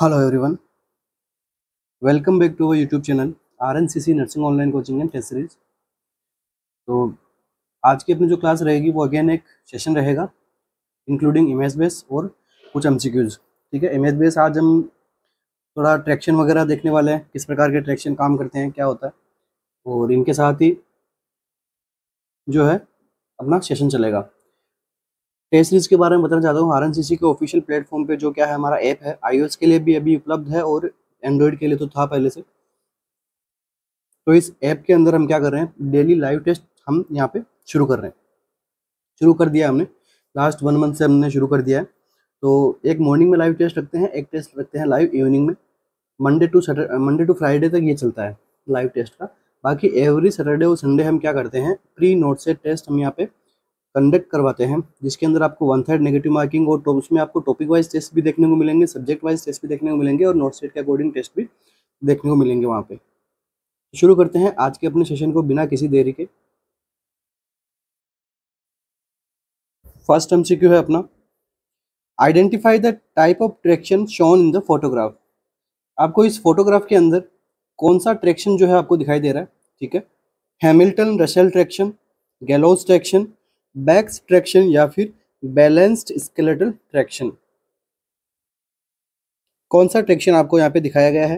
hello everyone welcome back to our YouTube channel R N C C nursing online coaching and test series तो आज की अपनी जो class रहेगी वो अगेन एक सेशन रहेगा इंक्लूडिंग एम एस बेस और कुछ एम सी क्यूज ठीक है एम एस बेस आज हम थोड़ा ट्रैक्शन वगैरह देखने वाले हैं किस प्रकार के ट्रैक्शन काम करते हैं क्या होता है और इनके साथ ही जो है अपना सेशन चलेगा टेन सीरीज के बारे में बताना चाहता हूँ आर के ऑफिशियल प्लेटफॉर्म पे जो क्या है हमारा ऐप है आईओएस के लिए भी अभी उपलब्ध है और एंड्रॉयड के लिए तो था पहले से तो इस ऐप के अंदर हम क्या कर रहे हैं डेली लाइव टेस्ट हम यहाँ पे शुरू कर रहे हैं शुरू कर दिया हमने लास्ट वन मंथ से हमने शुरू कर दिया है तो एक मॉर्निंग में लाइव टेस्ट रखते हैं एक टेस्ट रखते हैं लाइव इवनिंग में Monday to Saturday Monday to Friday तक ये चलता है लाइव टेस्ट का बाकी एवरी सैटरडे और संडे हम क्या करते हैं प्री नोट से टेस्ट हम यहाँ पे कंडक्ट करवाते हैं जिसके अंदर आपको वन थर्ड नेगेटिव मार्किंग और उसमें आपको टॉपिक वाइज टेस्ट भी देखने को मिलेंगे सब्जेक्ट वाइज टेस्ट भी देखने को मिलेंगे और नोट सेट के अकॉर्डिंग टेस्ट भी देखने को मिलेंगे वहाँ पे शुरू करते हैं आज के अपने सेशन को बिना किसी देरी के फर्स्ट एम क्यू है अपना identify the type of traction shown in the photograph आपको इस फोटोग्राफ के अंदर कौन सा ट्रैक्शन जो है आपको दिखाई दे रहा है ठीक है Hamilton Russell traction gallows traction Buck's traction या फिर बैलेंस्ड स्केलेटल ट्रैक्शन कौन सा ट्रैक्शन आपको यहाँ पे दिखाया गया है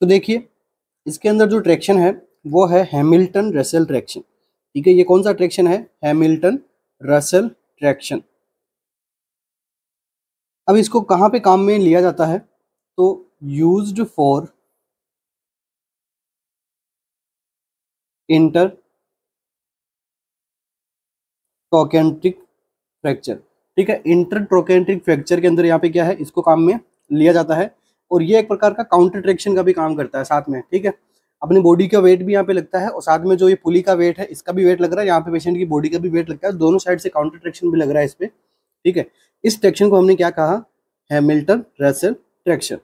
तो देखिए इसके अंदर जो ट्रैक्शन है वो है हैमिल्टन रसेल ट्रैक्शन ठीक है ये कौन सा ट्रैक्शन है हैमिल्टन रसेल ट्रैक्शन अब इसको कहाँ पे काम में लिया जाता है तो used for intertrochanteric fracture ठीक है इंटर ट्रोकेंट्रिक फ्रैक्चर के अंदर यहाँ पे क्या है इसको काम में लिया जाता है और ये एक प्रकार का काउंटर ट्रैक्शन का भी काम करता है साथ में ठीक है अपनी बॉडी का वेट भी यहाँ पे लगता है और साथ में जो ये पुली का वेट है इसका भी वेट लग रहा है यहाँ पे पेशेंट की बॉडी का भी वेट लगता है दोनों साइड से काउंटर ट्रैक्शन भी लग रहा है इस पर ठीक है इस ट्रैक्शन को हमने क्या कहा हैमिल्टन रेसल ट्रैक्शन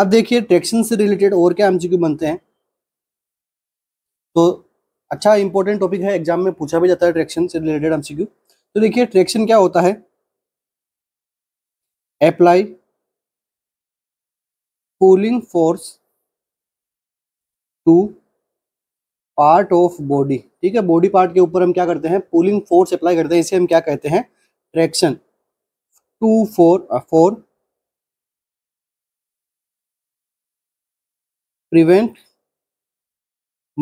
अब देखिए ट्रैक्शन से रिलेटेड और क्या एमसीक्यू बनते हैं तो अच्छा इंपॉर्टेंट टॉपिक है एग्जाम में पूछा भी जाता है ट्रैक्शन से रिलेटेड एमसीक्यू तो देखिए ट्रैक्शन क्या होता है apply pulling force to part of body ठीक है बॉडी पार्ट के ऊपर हम क्या करते हैं पुलिंग फोर्स अप्लाई करते हैं इसे हम क्या कहते हैं traction to for for prevent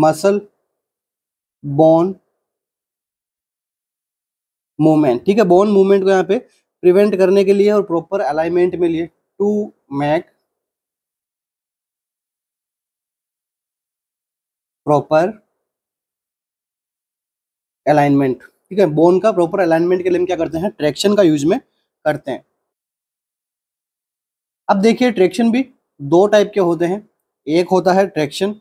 muscle bone movement ठीक है बोन मूवमेंट को यहां पे प्रिवेंट करने के लिए और प्रॉपर अलाइनमेंट में लिए टू मैक प्रॉपर अलाइनमेंट ठीक है बोन का प्रॉपर अलाइनमेंट के लिए हम क्या करते हैं ट्रैक्शन का यूज में करते हैं अब देखिए ट्रैक्शन भी दो टाइप के होते हैं एक होता है ट्रैक्शन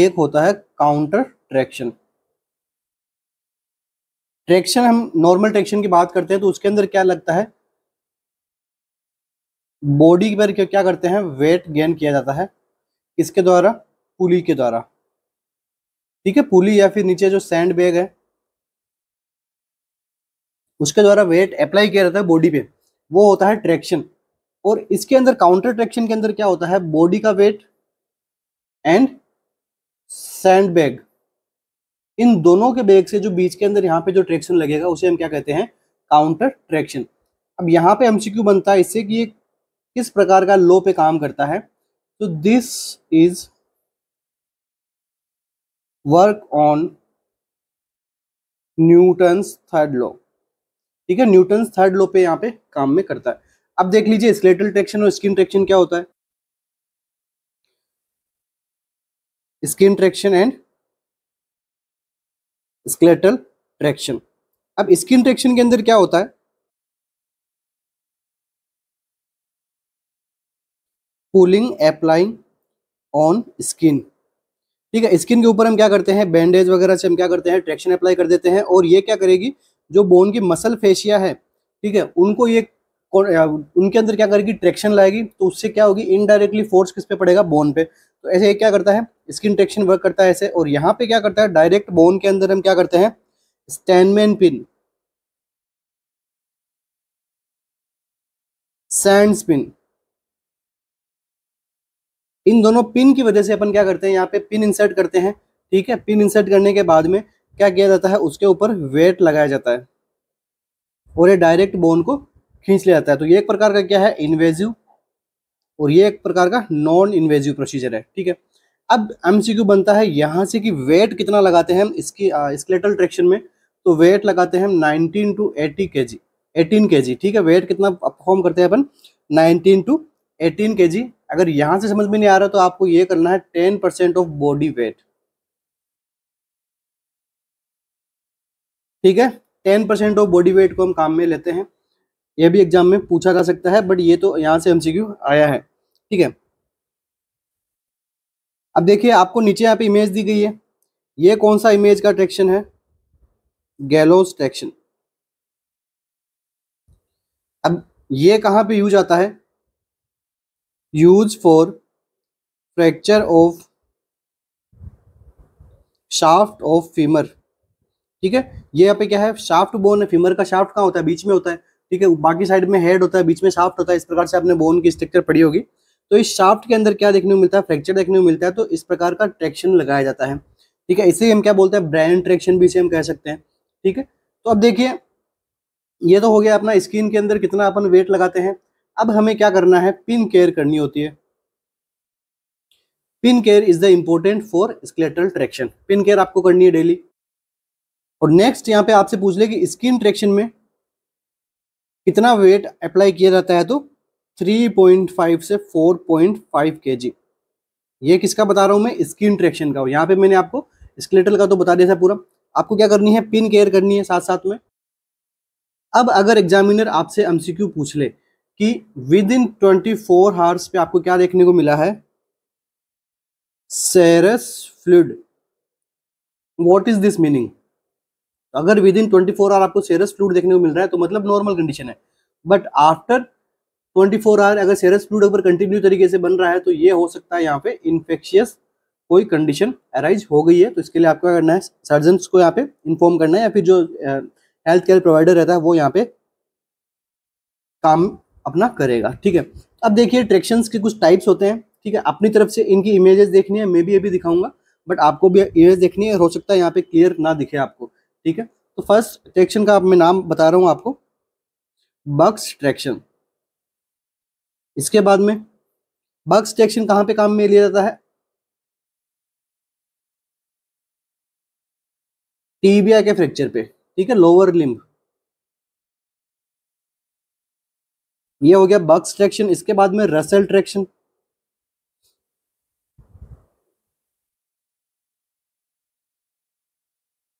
एक होता है काउंटर ट्रैक्शन ट्रैक्शन हम नॉर्मल ट्रैक्शन की बात करते हैं तो उसके अंदर क्या लगता है बॉडी पर क्या करते हैं वेट गेन किया जाता है किसके द्वारा पुली के द्वारा ठीक है पुली या फिर नीचे जो सैंड बैग है उसके द्वारा वेट अप्लाई किया जाता है बॉडी पे वो होता है ट्रैक्शन और इसके अंदर काउंटर ट्रैक्शन के अंदर क्या होता है बॉडी का वेट एंड सैंड बैग इन दोनों के बैग से जो बीच के अंदर यहाँ पे जो ट्रैक्शन लगेगा उसे हम क्या कहते हैं काउंटर ट्रैक्शन अब यहाँ पे एमसीक्यू बनता है इससे कि ये किस प्रकार का लो पे काम करता है so this is work on Newton's third law ठीक है न्यूटन्स थर्ड लो पे यहाँ पे काम में करता है अब देख लीजिए स्केलेटल ट्रैक्शन और स्किन ट्रैक्शन क्या होता है skin traction and skeletal traction अब स्किन ट्रैक्शन के अंदर क्या होता है कूलिंग अप्लाइंग ऑन स्किन ठीक है स्किन के ऊपर हम क्या करते हैं बैंडेज वगैरह से हम क्या करते हैं ट्रैक्शन अप्लाई कर देते हैं और ये क्या करेगी जो बोन की मसल फेशिया है ठीक है उनको ये उनके अंदर क्या करेगी ट्रैक्शन लाएगी तो उससे क्या होगी इनडायरेक्टली फोर्स किस पे पड़ेगा बोन पे तो ऐसे ये क्या करता है स्किन ट्रैक्शन वर्क करता है ऐसे और यहाँ पे क्या करता है डायरेक्ट बोन के अंदर हम क्या करते हैं स्टैंडमैन पिन सैंड स्पिन इन दोनों पिन की वजह से अपन क्या करते हैं यहाँ पे पिन इंसर्ट करते हैं ठीक है पिन इंसर्ट करने के बाद में क्या किया जाता है उसके ऊपर वेट लगाया जाता है और ये डायरेक्ट बोन को खींच लिया जाता है तो ये एक प्रकार का क्या है इन्वेजिव और ये एक प्रकार का नॉन इन्वेजिव प्रोसीजर है ठीक है अब एमसीक्यू बनता है यहाँ से कि वेट कितना लगाते हैं हम इसकी स्केलेटल ट्रैक्शन में तो वेट लगाते हैं हम नाइनटीन टू एटी के जी एटीन के जी ठीक है वेट कितना परफॉर्म करते हैं अपन नाइनटीन टू एटीन के जी अगर यहां से समझ में नहीं आ रहा तो आपको ये करना है ten percent of body weight ठीक है ten percent of body weight को हम काम में लेते हैं यह भी एग्जाम में पूछा जा सकता है बट ये तो यहां से एमसीक्यू आया है ठीक है अब देखिए आपको नीचे यहाँ पे इमेज दी गई है ये कौन सा इमेज का ट्रैक्शन है गैलोस ट्रैक्शन अब ये कहाँ पे यूज आता है used for fracture of shaft of femur ठीक है ये यहाँ पे क्या है शाफ्ट बोन है फीमर का शाफ्ट कहाँ होता है बीच में होता है ठीक है बाकी साइड में हेड होता है बीच में शाफ्ट होता है इस प्रकार से आपने बोन की स्ट्रक्चर पड़ी होगी तो इस शाफ्ट के अंदर क्या देखने को मिलता है फ्रैक्चर देखने को मिलता है तो इस प्रकार का ट्रैक्शन लगाया जाता है ठीक है इसे हम क्या बोलते हैं ब्रेन ट्रैक्शन भी इसे हम कह सकते हैं ठीक है तो अब देखिए ये तो हो गया अपना स्किन के अंदर कितना अपन वेट लगाते हैं अब हमें क्या करना है पिन केयर करनी होती है pin care is the important for skeletal traction pin care आपको करनी है डेली और नेक्स्ट यहाँ पे आपसे पूछ ले कि स्किन ट्रैक्शन में कितना वेट अप्लाई किया जाता है तो 3.5 से 4.5 केजी ये किसका बता रहा हूँ मैं स्किन ट्रैक्शन का यहाँ पे मैंने आपको स्केलेटल का तो बता दिया था पूरा आपको क्या करनी है पिन केयर करनी है साथ साथ में अब अगर एग्जामिनर आपसे एमसीक्यू पूछ ले कि within twenty four hours पे आपको क्या देखने को मिला है serous fluid what is this meaning अगर within twenty four hour आपको सेरस फ्लूड देखने को मिल रहा है तो मतलब नॉर्मल कंडीशन है but after twenty four hour अगर सेरस फ्लूड अगर कंटिन्यू तरीके से बन रहा है तो ये हो सकता है यहाँ पे इन्फेक्शियस कोई कंडीशन अराइज हो गई है तो इसके लिए आपको क्या करना है सर्जन को यहाँ पे इन्फॉर्म करना है या फिर जो हेल्थ केयर प्रोवाइडर रहता है वो यहाँ पे काम अपना करेगा ठीक है अब देखिए ट्रैक्शन के कुछ टाइप्स होते हैं ठीक है अपनी तरफ से इनकी इमेजेस देखनी है मैं भी अभी दिखाऊंगा बट आपको भी इमेज देखनी है हो सकता है यहाँ पे क्लियर ना दिखे आपको ठीक है तो फर्स्ट ट्रैक्शन का मैं नाम बता रहा हूँ आपको बक्स ट्रैक्शन इसके बाद में बक्स ट्रैक्शन कहाँ पे काम में लिया जाता है टीबिया के फ्रैक्चर पे ठीक है लोअर लिम्ब ये हो गया बक्स ट्रैक्शन इसके बाद में रसल ट्रैक्शन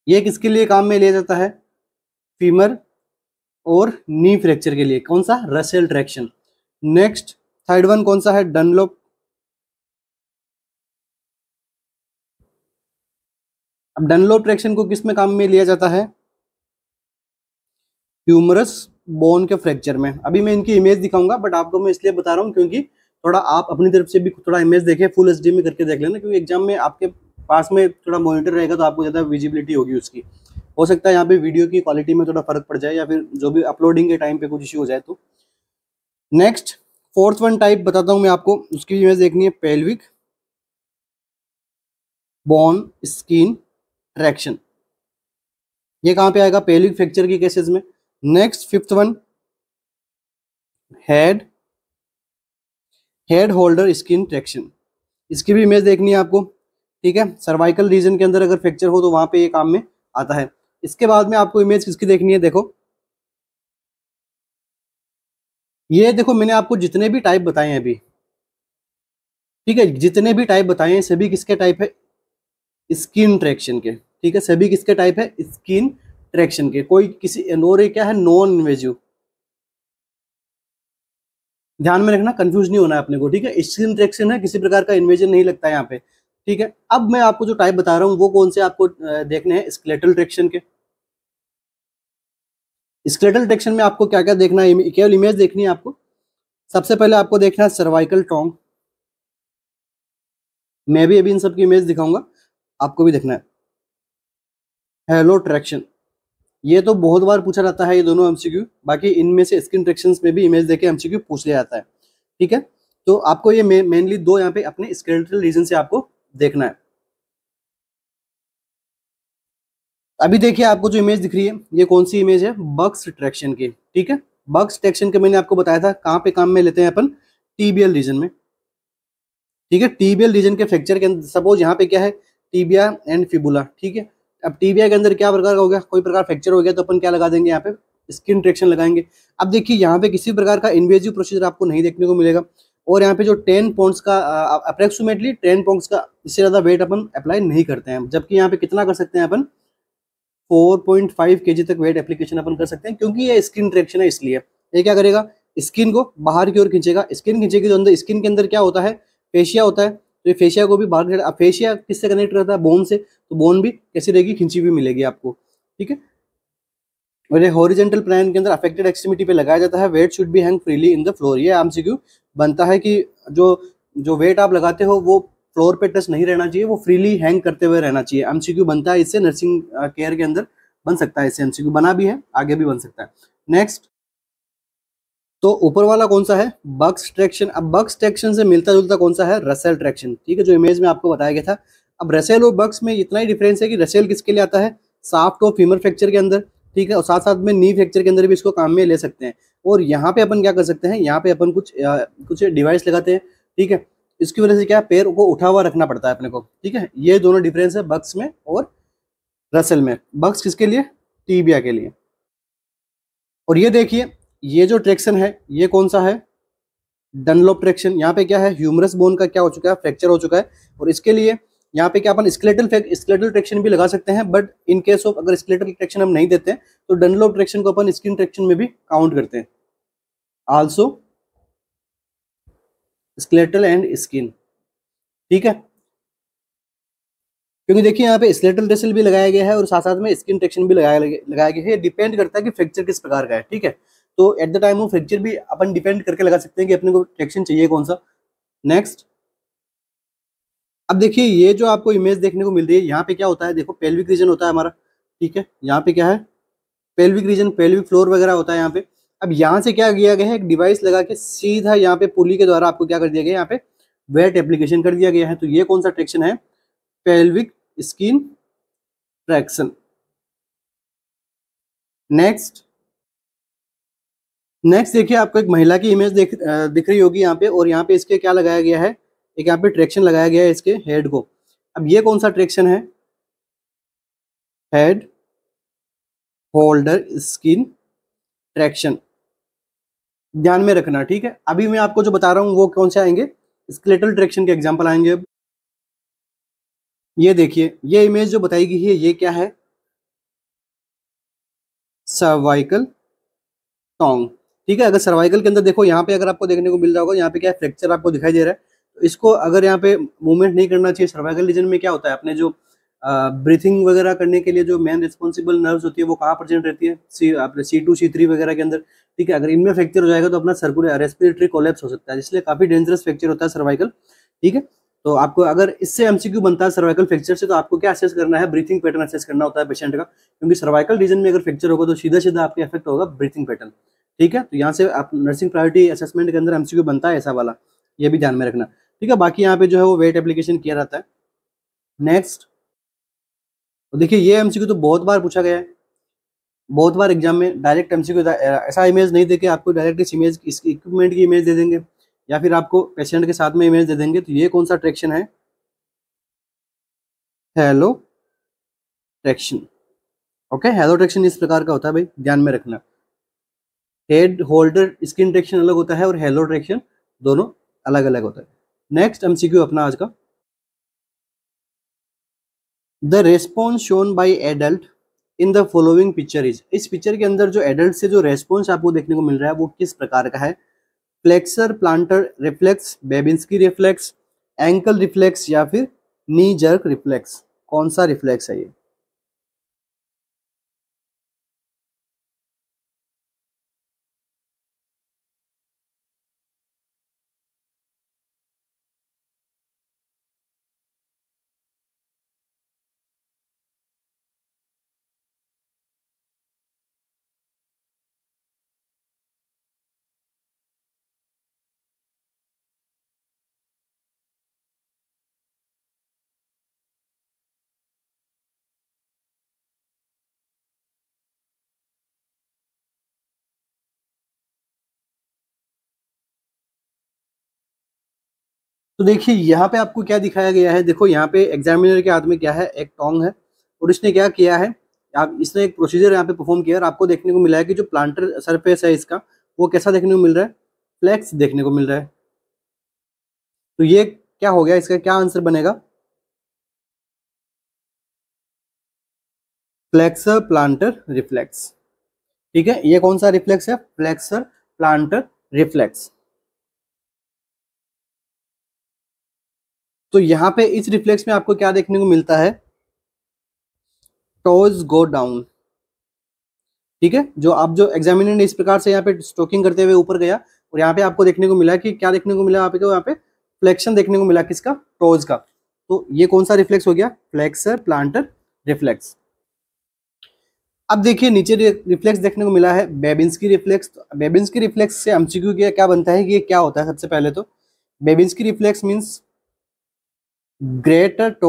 ये किसके लिए काम में लिया जाता है फीमर और नी फ्रैक्चर के लिए कौन सा Russell traction next third one कौन सा है डनलोप अब डनलोप ट्रैक्शन को किस में काम में लिया जाता है ह्यूमरस बोन के फ्रैक्चर में अभी मैं इनकी इमेज दिखाऊंगा बट आपको मैं इसलिए बता रहा हूँ क्योंकि थोड़ा आप अपनी तरफ से भी थोड़ा इमेज देखें फुल एच में करके देख लेना क्योंकि एग्जाम में आपके पास में थोड़ा मॉनिटर रहेगा तो आपको ज़्यादा विजिबिलिटी होगी उसकी हो सकता है यहाँ पे वीडियो की क्वालिटी में थोड़ा फर्क पड़ जाए या फिर जो भी अपलोडिंग के टाइम पे कुछ इश्यू हो जाए तो नेक्स्ट फोर्थ वन टाइप बताता हूँ मैं आपको उसकी इमेज देखनी है पेल्विक बोन स्किन ट्रैक्शन ये कहाँ पे आएगा पेल्विक फ्रैक्चर के केसेस में next fifth one head head holder skin traction इसकी भी इमेज देखनी है आपको ठीक है सर्वाइकल रीजन के अंदर अगर फ्रैक्चर हो तो वहां पे ये काम में आता है इसके बाद में आपको इमेज किसकी देखनी है देखो ये देखो मैंने आपको जितने भी टाइप बताए हैं अभी ठीक है जितने भी टाइप बताए हैं सभी किसके टाइप है स्किन ट्रैक्शन के ठीक है सभी किसके टाइप है स्किन ट्रैक्शन के कोई किसी एनोरे क्या है नॉन इन्वेजिव ध्यान में रखना कंफ्यूज नहीं होना है अपने को ठीक है स्किन ट्रैक्शन है किसी प्रकार का इन्वेजन नहीं लगता है यहाँ पे ठीक है अब मैं आपको जो टाइप बता रहा हूँ वो कौन से आपको देखने हैं स्केलेटल ट्रैक्शन के स्केलेटल ट्रैक्शन में आपको क्या क्या देखना है केवल इमेज देखनी है आपको सबसे पहले आपको देखना है सर्वाइकल टोंग मैं भी अभी इन सबकी इमेज दिखाऊंगा आपको भी देखना है हेलो ट्रैक्शन ये तो बहुत बार पूछा जाता है ये दोनों एमसीक्यू बाकी इनमें से स्किन ट्रेक्शन में भी इमेज देके एमसीक्यू पूछ लिया जाता है ठीक है तो आपको ये मेनली दो यहाँ पे अपने स्केलेटल रीजन से आपको देखना है अभी देखिए आपको जो इमेज दिख रही है ये कौन सी इमेज है बक्स ट्रैक्शन की ठीक है बक्स ट्रैक्शन के मैंने आपको बताया था कहाँ पे काम में लेते हैं अपन टीबीएल रीजन में ठीक है टीबीएल रीजन के फ्रैक्चर के अंदर सपोज यहाँ पे क्या है टीबिया एंड फिबुला ठीक है अब टीबिया के अंदर क्या प्रकार का हो गया कोई प्रकार फ्रैक्चर हो गया तो अपन क्या लगा देंगे यहाँ पे स्किन ट्रेक्शन लगाएंगे अब देखिए यहाँ पे किसी प्रकार का इन्वेजिव प्रोसीजर आपको नहीं देखने को मिलेगा और यहाँ पे जो टेन पॉइंट्स का अप्रोक्सीमेटली टेन पॉइंट्स का इससे ज़्यादा वेट अपन अप्लाई नहीं करते हैं जबकि यहाँ पे कितना कर सकते हैं अपन 4.5 केजी तक वेट एप्लीकेशन अपन कर सकते हैं क्योंकि ये स्किन ट्रेक्शन है इसलिए ये क्या करेगा स्किन को बाहर की ओर खींचेगा स्किन खींचेगी तो अंदर स्किन के अंदर क्या होता है पेशिया होता है तो ये फेशिया को भी बाहर के साइड फेशिया किससे कनेक्ट करता है बोन से तो बोन भी कैसी रहेगी खिंची हुई मिलेगी आपको ठीक है और ये हॉरिजेंटल प्लान के अंदर अफेक्टेड एक्सट्रीमिटी पे लगाया जाता है weight should be hang freely in the floor ये आम बनता है कि जो जो वेट आप लगाते हो वो फ्लोर पे टच नहीं रहना चाहिए वो फ्रीली हैंग करते हुए रहना चाहिए एमसीक्यू बनता है इससे नर्सिंग केयर uh, के अंदर बन सकता है इससे एमसीक्यू बना भी है आगे भी बन सकता है नेक्स्ट तो ऊपर वाला कौन सा है बक्स ट्रैक्शन अब बक्स ट्रैक्शन से मिलता जुलता कौन सा है रसेल ट्रैक्शन ठीक है जो इमेज में आपको बताया गया था अब रसेल और बक्स में इतना ही डिफरेंस है कि रसेल किसके लिए आता है साफ्ट और फीमर फ्रैक्चर के अंदर ठीक है और साथ साथ में नी फ्रैक्चर के अंदर भी इसको काम में ले सकते हैं और यहाँ पे अपन क्या कर सकते हैं यहाँ पे अपन कुछ आ, कुछ डिवाइस लगाते हैं ठीक है इसकी वजह से क्या पैर को उठा हुआ रखना पड़ता है अपने को ठीक है ये दोनों डिफरेंस है बक्स में और रसेल में बक्स किसके लिए टीबिया के लिए और ये देखिए ये जो ट्रैक्शन है ये कौन सा है डनलोप ट्रैक्शन यहाँ पे क्या है ह्यूमरस बोन का क्या हो चुका है फ्रैक्चर हो चुका है और इसके लिए यहाँ पे क्या अपन स्केलेटल स्केलेटल ट्रैक्शन भी लगा सकते हैं बट इन केस ऑफ अगर स्केलेटल ट्रैक्शन हम नहीं देते तो डनलोप ट्रैक्शन को अपन स्किन ट्रैक्शन में भी काउंट करते हैं आल्सो स्केलेटल एंड स्किन ठीक है क्योंकि देखिए यहाँ पे स्केलेटल ट्रेक्शन भी लगाया गया है और साथ साथ में स्किन ट्रेक्शन भी लगाया लगाया गया है डिपेंड करता है कि फ्रैक्चर किस प्रकार का है ठीक है तो at the time of fracture भी अपन डिपेंड करके लगा सकते हैं कि अपने को ट्रैक्शन चाहिए कौन सा नेक्स्ट अब देखिए ये जो आपको इमेज देखने को मिल रही है यहाँ पे क्या होता है देखो पेल्विक रीजन होता है हमारा ठीक है यहाँ पे क्या है पेल्विक रीजन पेल्विक फ्लोर वगैरह होता है यहाँ पे अब यहाँ से क्या किया गया है एक डिवाइस लगा के सीधा यहाँ पे पुली के द्वारा आपको क्या कर दिया गया यहाँ पे वेट एप्लीकेशन कर दिया गया है तो ये कौन सा ट्रैक्शन है pelvic skin traction next next देखिए आपको एक महिला की इमेज देख दिख रही होगी यहाँ पे और यहाँ पे इसके क्या लगाया गया है एक यहाँ पे ट्रैक्शन लगाया गया है इसके हेड को अब ये कौन सा ट्रैक्शन है हेड होल्डर स्किन ट्रैक्शन ध्यान में रखना ठीक है अभी मैं आपको जो बता रहा हूँ वो कौन से आएंगे स्केलेटल ट्रैक्शन के एग्जाम्पल आएंगे अब ये देखिए ये इमेज जो बताई गई है ये क्या है सर्वाइकल टोंग ठीक है अगर सर्वाइकल के अंदर देखो यहाँ पे अगर आपको देखने को मिल रहा होगा यहाँ पे क्या फ्रैक्चर आपको दिखाई दे रहा है तो इसको अगर यहाँ पे मूवमेंट नहीं करना चाहिए सर्वाइकल रीजन में क्या होता है अपने जो ब्रीथिंग वगैरह करने के लिए जो मेन रिस्पॉन्सिबल नर्व होती है वो कहाँ प्रेजेंट रहती है सी आपने सी टू सी थ्री वगैरह के अंदर ठीक है अगर इनमें फ्रैक्चर हो जाएगा तो अपना सर्कुलर रेस्पिरेटरी कोलेप्स हो सकता है इसलिए काफी डेंजरस फ्रैक्चर होता है सर्वाइकल ठीक है तो आपको अगर इससे एमसीक्यू बनता है सर्वाइकल फ्रैक्चर से तो आपको क्या असेस करना है ब्रीथिंग पैटर्न असेस करना होता है पेशेंट का क्योंकि सर्वाइकल रीजन में अगर फ्रैक्चर होगा तो सीधा सीधा आपके इफेक्ट होगा ब्रीथिंग पैटर्न ठीक है तो यहाँ से आप नर्सिंग प्रायोरिटी असेसमेंट के अंदर एमसीक्यू बनता है ऐसा वाला ये भी ध्यान में रखना ठीक है बाकी यहाँ पे जो है वो वेट एप्लीकेशन किया जाता है नेक्स्ट तो देखिए ये एमसीक्यू तो बहुत बार पूछा गया है बहुत बार एग्जाम में डायरेक्ट एमसीक्यू ऐसा इमेज नहीं देके आपको डायरेक्ट इस इमेज इस इक्विपमेंट की इमेज दे देंगे या फिर आपको पेशेंट के साथ में इमेज दे देंगे तो ये कौन सा ट्रैक्शन है halo traction okay halo traction इस प्रकार का होता है भाई ध्यान में रखना हेड होल्डर स्किन ट्रैक्शन अलग होता है और हेलो ट्रैक्शन दोनों अलग अलग होता है नेक्स्ट एमसीक्यू अपना आज का the response shown by adult in the following picture is इस पिक्चर के अंदर जो एडल्ट से जो रेस्पॉन्स आपको देखने को मिल रहा है वो किस प्रकार का है flexor plantar reflex Babinski reflex ankle reflex या फिर नी जर्क रिफ्लेक्स कौन सा रिफ्लेक्स है ये तो देखिए यहाँ पे आपको क्या दिखाया गया है देखो यहाँ पे एग्जामिनर के हाथ में क्या है एक टोंग है और इसने क्या किया है आप इसने एक प्रोसीजर यहाँ पे परफॉर्म किया और आपको देखने को मिला है कि जो प्लांटर सरफेस है इसका वो कैसा देखने को मिल रहा है फ्लैक्स देखने को मिल रहा है तो ये क्या हो गया इसका क्या आंसर बनेगा फ्लैक्सर प्लांटर रिफ्लेक्स ठीक है ये कौन सा रिफ्लेक्स है फ्लैक्सर प्लांटर रिफ्लेक्स तो यहाँ पे इस रिफ्लेक्स में आपको क्या देखने को मिलता है टोज गो डाउन ठीक है जो आप जो एग्जामिन इस प्रकार से यहाँ पे स्ट्रोकिंग करते हुए ऊपर गया और यहाँ पे आपको देखने को मिला कि क्या देखने को मिला आपको यहाँ पे फ्लेक्शन देखने को मिला किसका टोज का तो ये कौन सा रिफ्लेक्स हो गया फ्लेक्सर प्लांटर रिफ्लेक्स अब देखिए नीचे रिफ्लेक्स देखने को मिला है बेबिन्स की रिफ्लेक्स बेबिन्स की रिफ्लेक्स से एमसीक्यू क्या क्या बनता है कि ये क्या होता है सबसे पहले तो Babinski reflex means greater toe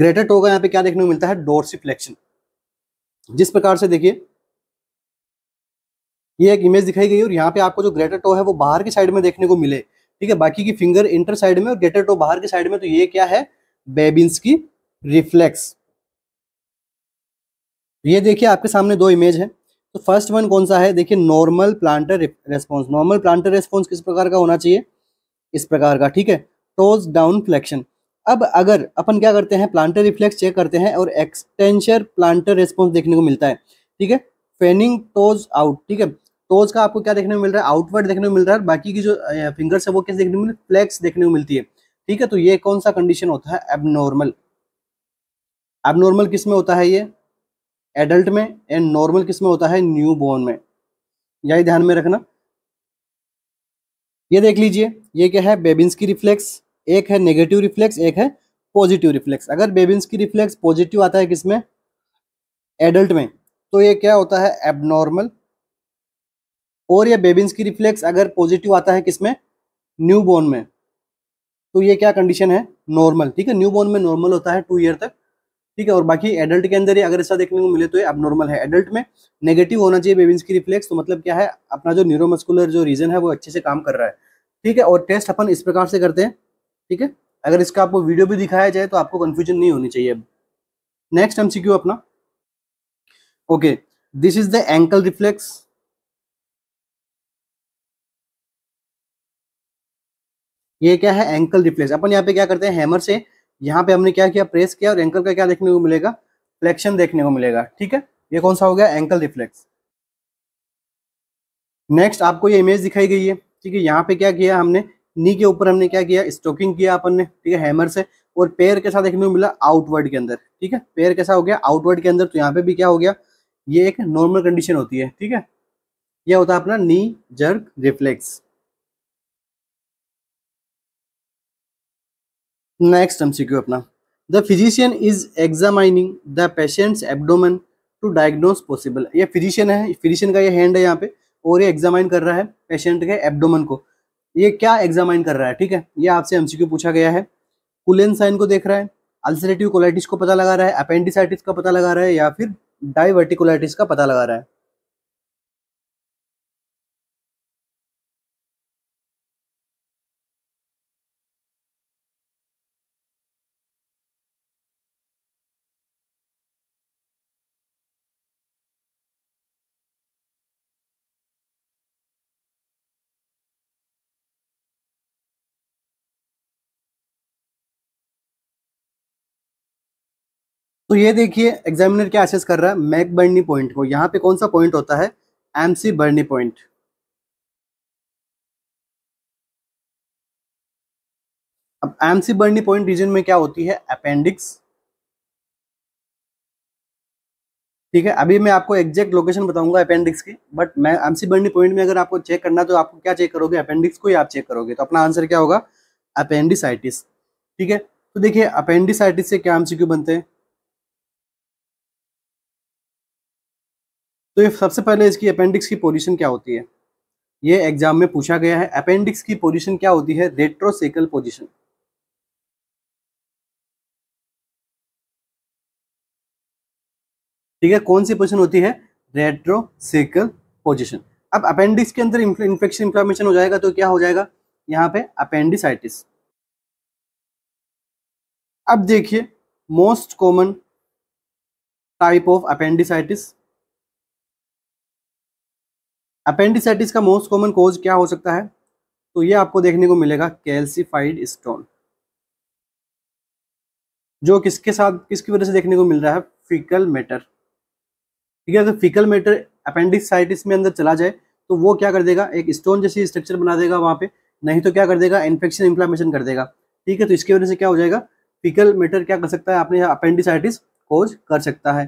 greater toe का यहाँ पे क्या देखने को मिलता है डोर्सिफ्लेक्शन जिस प्रकार से देखिए ये एक इमेज दिखाई गई और यहाँ पे आपको जो ग्रेटर टो है वो बाहर की साइड में देखने को मिले ठीक है बाकी की फिंगर इंटर साइड में और ग्रेटर टो बाहर की साइड में तो ये क्या है बेबिन्स की रिफ्लेक्स ये देखिए आपके सामने दो इमेज है तो फर्स्ट वन कौन सा है देखिए normal plantar response normal plantar response किस प्रकार का होना चाहिए इस प्रकार का ठीक है टोज डाउन फ्लेक्शन अब अगर अपन क्या करते हैं प्लांटर रिफ्लेक्स चेक करते हैं और एक्सटेंशर प्लांटर रेस्पॉन्स देखने को मिलता है ठीक है फेनिंग टोज आउट ठीक है टोज का आपको क्या देखने को मिल रहा है आउटवर्ड देखने को मिल रहा है बाकी की जो फिंगर्स है वो कैसे देखने को मिल रही है फ्लेक्स देखने को मिलती है ठीक है तो ये कौन सा कंडीशन होता है एबनॉर्मल एबनॉर्मल किस में होता है ये एडल्ट में एंड नॉर्मल किस में होता है न्यू बॉर्न में यही ध्यान में रखना ये देख लीजिए ये क्या है बेबिन्स की रिफ्लेक्स एक है नेगेटिव रिफ्लेक्स एक है पॉजिटिव रिफ्लेक्स अगर बेबिन्स की रिफ्लेक्स पॉजिटिव आता है किसमें एडल्ट में तो ये क्या होता है एबनॉर्मल और ये बेबिन्स की रिफ्लेक्स अगर पॉजिटिव आता है किसमें न्यू बोर्न में तो ये क्या कंडीशन है नॉर्मल ठीक है न्यू बोर्न में नॉर्मल होता है टू ईयर तक ठीक है और बाकी एडल्ट के अंदर ही अगर ऐसा देखने को मिले तो ये नॉर्मल है एडल्ट में नेगेटिव होना चाहिए बेबिन्स की रिफ्लेक्स तो मतलब क्या है अपना जो न्यूरोमस्कुलर जो रीजन है वो अच्छे से काम कर रहा है ठीक है और टेस्ट अपन इस प्रकार से करते हैं ठीक है अगर इसका आपको वीडियो भी दिखाया जाए तो आपको कन्फ्यूजन नहीं होनी चाहिए नेक्स्ट हम सीक्यू अपना okay this is the ankle reflex ये क्या है एंकल रिफ्लेक्स अपन यहाँ पे क्या करते हैं हैमर से यहाँ पे हमने क्या किया प्रेस किया और एंकल का क्या देखने को मिलेगा फ्लेक्शन देखने को मिलेगा ठीक है ये कौन सा हो गया एंकल रिफ्लेक्स नेक्स्ट आपको ये इमेज दिखाई गई है ठीक है यहाँ पे क्या किया हमने नी के ऊपर हमने क्या किया स्टोकिंग किया अपन ने ठीक है हैमर से और पैर कैसा देखने को मिला आउटवर्ड के अंदर ठीक है पैर कैसा हो गया आउटवर्ड के अंदर तो यहाँ पे भी क्या हो गया ये एक नॉर्मल कंडीशन होती है ठीक है यह होता है अपना knee jerk reflex next MCQ अपना the physician is examining the patient's abdomen to diagnose possible ये फिजिशियन है फिजिशियन का ये हैंड है यहाँ पे और ये एग्जामाइन कर रहा है पेशेंट के एब्डोमन को ये क्या एग्जामाइन कर रहा है ठीक है ये आपसे एमसीक्यू पूछा गया है कुलेन साइन को देख रहा है अल्सरेटिव कोलाइटिस को पता लगा रहा है अपेंडिसाइटिस का पता लगा रहा है या फिर डाइवर्टिकोलाइटिस का पता लगा रहा है तो ये देखिए एग्जामिनर क्या एसेस कर रहा है मैक बर्नी पॉइंट को यहाँ पे कौन सा पॉइंट होता है एमसी बर्नी पॉइंट अब एमसी बर्नी पॉइंट रीजन में क्या होती है अपेंडिक्स ठीक है अभी मैं आपको एग्जैक्ट लोकेशन बताऊंगा अपेंडिक्स की बट मैं एमसी बर्नी पॉइंट में अगर आपको चेक करना तो आपको क्या चेक करोगे अपेंडिक्स को ही आप चेक करोगे तो अपना आंसर क्या होगा अपेंडिसाइटिस ठीक है तो देखिए अपेंडिसाइटिस से क्या एमसीक्यू बनते हैं तो ये सबसे पहले इसकी अपेंडिक्स की पोजीशन क्या होती है ये एग्जाम में पूछा गया है अपेंडिक्स की पोजीशन क्या होती है रेट्रोसेकल पोजीशन ठीक है कौन सी पोजीशन होती है रेट्रोसेकल पोजीशन अब अपेंडिक्स के अंदर इन्फेक्शन इंफ्लामेशन हो जाएगा तो क्या हो जाएगा यहां पे अपेंडिसाइटिस अब देखिए most common type of appendicitis appendicitis का मोस्ट कॉमन कोज क्या हो सकता है तो ये आपको देखने को मिलेगा कैल्सीफाइड स्टोन जो किसके साथ किसकी वजह से देखने को मिल रहा है फिकल मैटर ठीक है अगर तो फिकल मैटर अपेंडिसाइटिस में अंदर चला जाए तो वो क्या कर देगा एक स्टोन जैसी स्ट्रक्चर बना देगा वहां पे नहीं तो क्या कर देगा इन्फेक्शन इन्फ्लामेशन कर देगा ठीक है तो इसकी वजह से क्या हो जाएगा फिकल मैटर क्या कर सकता है आपने अपेंडिसाइटिस कोज कर सकता है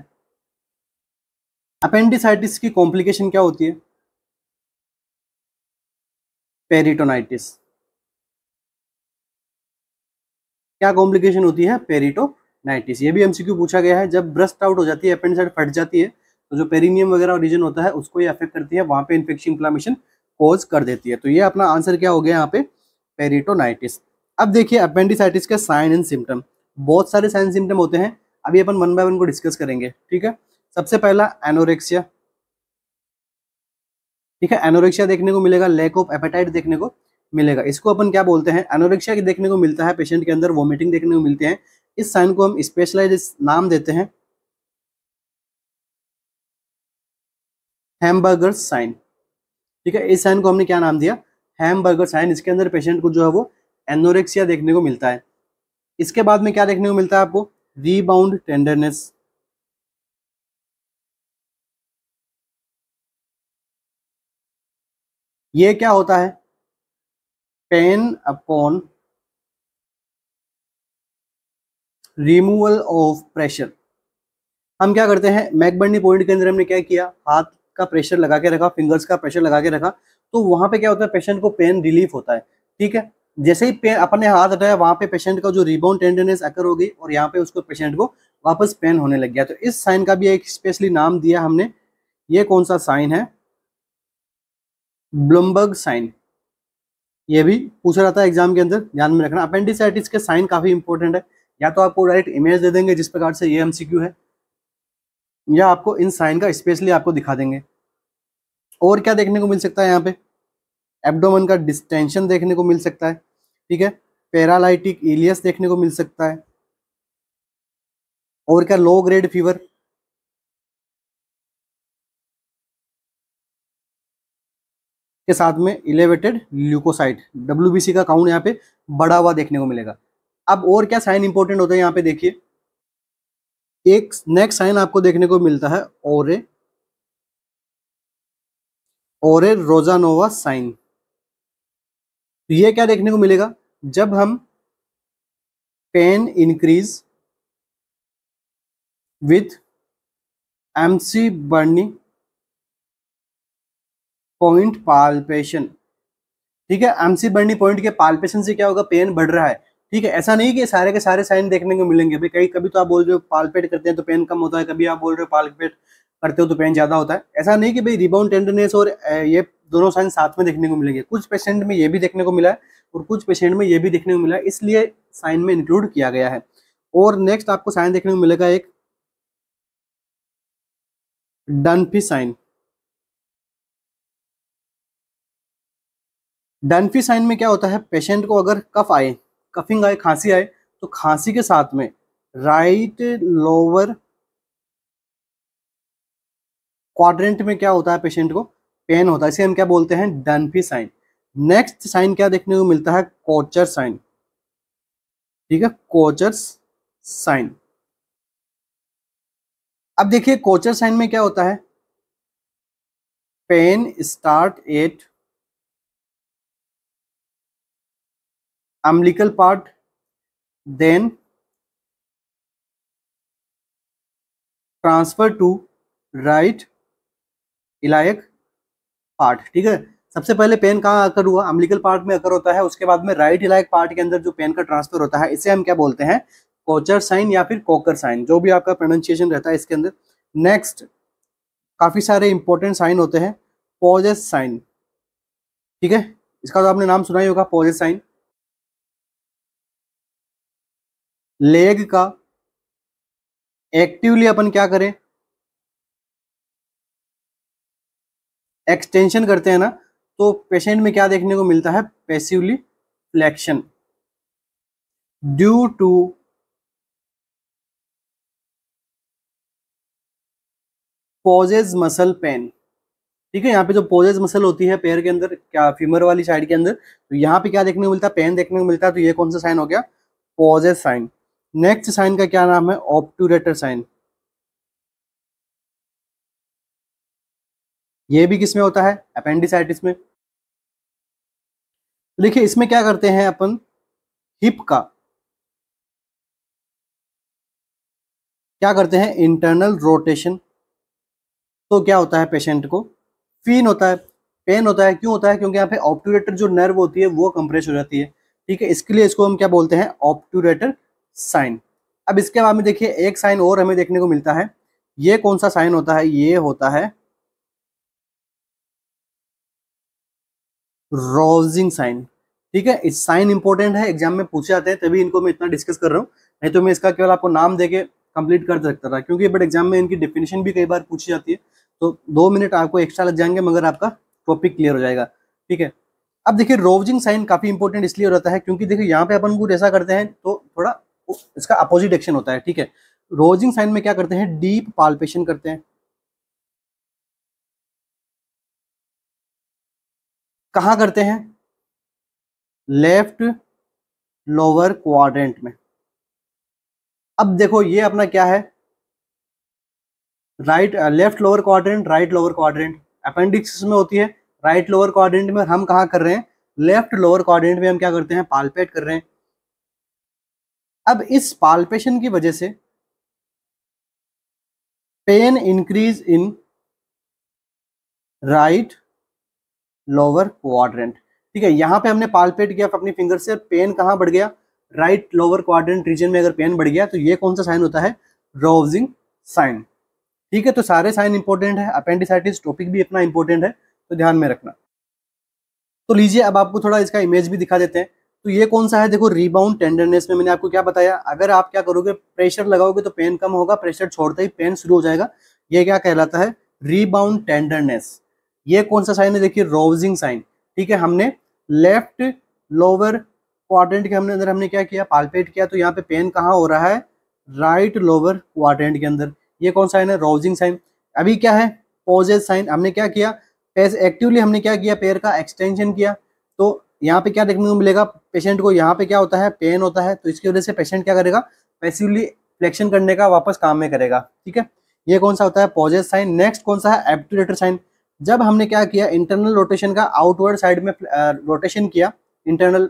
अपेंडिसाइटिस की कॉम्प्लिकेशन क्या होती है पेरिटोनाइटिस क्या कॉम्प्लिकेशन होती है पेरिटोनाइटिस ये भी एमसीक्यू पूछा गया है जब ब्रस्ट आउट हो जाती है साइड फट जाती है तो जो पेरिनियम वगैरह रीजन होता है उसको ये अफेक्ट करती है वहां पे इन्फेक्शन इन्फ्लामेशन कोज कर देती है तो ये अपना आंसर क्या हो गया यहाँ पे पेरिटोनाइटिस अब देखिए अपेंडिसाइटिस के साइन एंड सिम्टम बहुत सारे साइन सिम्टम होते हैं अभी अपन वन बाय वन को डिस्कस करेंगे ठीक है सबसे पहला एनोरेक्सिया ठीक है एनोरेक्सिया देखने को मिलेगा लैक ऑफ एपेटाइट देखने को मिलेगा इसको अपन क्या बोलते हैं एनोरेक्सिया देखने को मिलता है पेशेंट के अंदर वोमिटिंग देखने को मिलते हैं इस साइन को हम स्पेशलाइज नाम देते हैं हैमबर्गर साइन ठीक है इस साइन को हमने क्या नाम दिया हैमबर्गर साइन इसके अंदर पेशेंट को जो है वो एनोरेक्सिया देखने को मिलता है इसके बाद में क्या देखने को मिलता है आपको रीबाउंड टेंडरनेस ये क्या होता है pain upon removal of pressure हम क्या करते हैं मैकबर्नी पॉइंट के अंदर हमने क्या किया हाथ का प्रेशर लगा के रखा फिंगर्स का प्रेशर लगा के रखा तो वहां पे क्या होता है पेशेंट को पेन रिलीफ होता है ठीक है जैसे ही पेन अपने हाथ हटाया वहां पे पेशेंट का जो रिबाउंड टेंडरनेस अकर हो गई और यहाँ पे उसको पेशेंट को वापस पेन होने लग गया तो इस साइन का भी एक स्पेशली नाम दिया हमने ये कौन सा साइन है ब्लूमबर्ग साइन ये भी पूछा जाता है एग्जाम के अंदर ध्यान में रखना अपेंडिसाइटिस के साइन काफ़ी इंपॉर्टेंट है या तो आपको डायरेक्ट इमेज दे देंगे जिस प्रकार से ये एमसीक्यू है या आपको इन साइन का स्पेशली आपको दिखा देंगे और क्या देखने को मिल सकता है यहाँ पे एब्डोमन का डिस्टेंशन देखने को मिल सकता है ठीक है पैरालाइटिक इलियस देखने को मिल सकता है और क्या लो ग्रेड फीवर के साथ में इलेवेटेड ल्यूकोसाइट डब्ल्यू का काउंट यहाँ पे बढ़ा हुआ देखने को मिलेगा अब और क्या साइन इंपॉर्टेंट होता है यहाँ पे देखिए एक नेक्स्ट साइन आपको देखने को मिलता है ओरे ओरे रोजानोवा साइन तो ये क्या देखने को मिलेगा जब हम pain increase with McBurney point palpation ठीक है एमसी बर्नी पॉइंट के पालपेशन से क्या होगा पेन बढ़ रहा है ठीक है ऐसा नहीं कि सारे के सारे साइन देखने को मिलेंगे भाई कहीं कभी तो आप बोल रहे हो पालपेट करते हैं तो पेन कम होता है कभी आप बोल रहे हो पालपेट करते हो तो पेन ज्यादा होता है ऐसा नहीं कि भाई रिबाउंड टेंडरनेस और ये दोनों साइन साथ में देखने को मिलेंगे कुछ पेशेंट में ये भी देखने को मिला है और कुछ पेशेंट में ये भी देखने को मिला है इसलिए साइन में इंक्लूड किया गया है और नेक्स्ट आपको साइन देखने को मिलेगा एक डनफी साइन डनफी साइन में क्या होता है पेशेंट को अगर कफ आए कफिंग आए खांसी आए तो खांसी के साथ में राइट लोअर क्वाड्रेंट में क्या होता है पेशेंट को पेन होता है इसे हम क्या बोलते हैं डनफी साइन नेक्स्ट साइन क्या देखने को मिलता है कोचर साइन ठीक है कोचर साइन अब देखिए कोचर साइन में क्या होता है pain start at umbilical part then transfer to right iliac part ठीक है सबसे पहले पेन कहाँ आकर हुआ अम्लिकल पार्ट में आकर होता है उसके बाद में राइट इलायक पार्ट के अंदर जो पेन का ट्रांसफर होता है इसे हम क्या बोलते हैं कोचर साइन या फिर कोकर साइन जो भी आपका प्रोनाउंसिएशन रहता है इसके अंदर नेक्स्ट काफी सारे इंपॉर्टेंट साइन होते हैं पॉजेस साइन ठीक है इसका तो आपने नाम सुना ही होगा पॉजेस साइन लेग का एक्टिवली अपन क्या करें एक्सटेंशन करते हैं ना तो पेशेंट में क्या देखने को मिलता है passively flexion due to psoas muscle pain ठीक है यहाँ पे जो पोजेज मसल होती है पैर के अंदर क्या फीमर वाली साइड के अंदर तो यहाँ पे क्या देखने को मिलता है पेन देखने को मिलता है तो ये कौन सा साइन हो गया पॉजेज साइन नेक्स्ट साइन का क्या नाम है ऑप्टूरेटर साइन ये भी किसमें होता है अपेंडिसाइटिस में देखिए इसमें क्या करते हैं अपन हिप का क्या करते हैं इंटरनल रोटेशन तो क्या होता है पेशेंट को फीन होता है पेन होता है क्यों होता है क्योंकि यहाँ पे ऑप्टूरेटर जो नर्व होती है वो कंप्रेस हो जाती है ठीक है इसके लिए इसको हम क्या बोलते हैं ऑप्टूरेटर साइन अब इसके बाद में देखिए एक साइन और हमें देखने को मिलता है ये कौन सा साइन होता है ये होता है रोजिंग साइन ठीक है इस साइन इंपॉर्टेंट है एग्जाम में पूछे जाते हैं तभी इनको मैं इतना डिस्कस कर रहा हूँ नहीं तो मैं इसका केवल आपको नाम देके कंप्लीट कर सकता था क्योंकि बट एग्जाम में इनकी डिफिनेशन भी कई बार पूछी जाती है तो दो मिनट आपको एक्स्ट्रा लग जाएंगे मगर आपका टॉपिक क्लियर हो जाएगा ठीक है अब देखिए रोजिंग साइन काफी इंपॉर्टेंट इसलिए हो जाता है क्योंकि देखिए यहाँ पे अपन कुछ ऐसा करते हैं तो थोड़ा इसका अपोजिट एक्शन होता है ठीक है रोजिंग साइन में क्या करते हैं डीप पाल्पेशन करते हैं कहा करते हैं लेफ्ट लोअर क्वाड्रेंट में अब देखो ये अपना क्या है right left lower quadrant right lower quadrant appendix में होती है राइट लोअर क्वाड्रेंट में हम कहा कर रहे हैं लेफ्ट लोअर क्वाड्रेंट में हम क्या करते हैं पालपेट कर रहे हैं अब इस पाल्पेशन की वजह से pain increase in right lower quadrant ठीक है यहां पे हमने पालपेट किया अपनी फिंगर से पेन कहां बढ़ गया राइट लोअर क्वाड्रेंट रीजन में अगर पेन बढ़ गया तो ये कौन सा साइन होता है रोवजिंग साइन ठीक है तो सारे साइन इंपॉर्टेंट है अपेंडिसाइटिस टॉपिक भी इतना इंपॉर्टेंट है तो ध्यान में रखना तो लीजिए अब आपको थोड़ा इसका इमेज भी दिखा देते हैं तो ये कौन सा है देखो रीबाउंड टेंडरनेस में मैंने आपको क्या बताया अगर आप क्या करोगे प्रेशर लगाओगे तो पेन कम होगा प्रेशर छोड़ते ही पेन शुरू हो जाएगा ये क्या कहलाता है रीबाउंड टेंडरनेस ये कौन सा साइन है देखिए रोजिंग साइन ठीक है हमने लेफ्ट लोअर क्वारेंट के हमने अंदर हमने क्या किया पालपेट किया तो यहाँ पे पेन कहाँ हो रहा है राइट लोअर क्वारेंट के अंदर ये कौन साइन है रोजिंग साइन अभी क्या है पॉजेज साइन हमने क्या किया एक्टिवली हमने क्या किया पेयर का एक्सटेंशन किया तो यहाँ पे क्या देखने को मिलेगा पेशेंट को यहाँ पे क्या होता है पेन होता है तो इसकी वजह से पेशेंट क्या करेगा पैसिवली फ्लेक्शन करने का वापस काम में करेगा ठीक है ये कौन सा होता है पॉजिटिव साइन नेक्स्ट कौन सा है एप्टूलेटर साइन जब हमने क्या किया इंटरनल रोटेशन का आउटवर्ड साइड में रोटेशन किया इंटरनल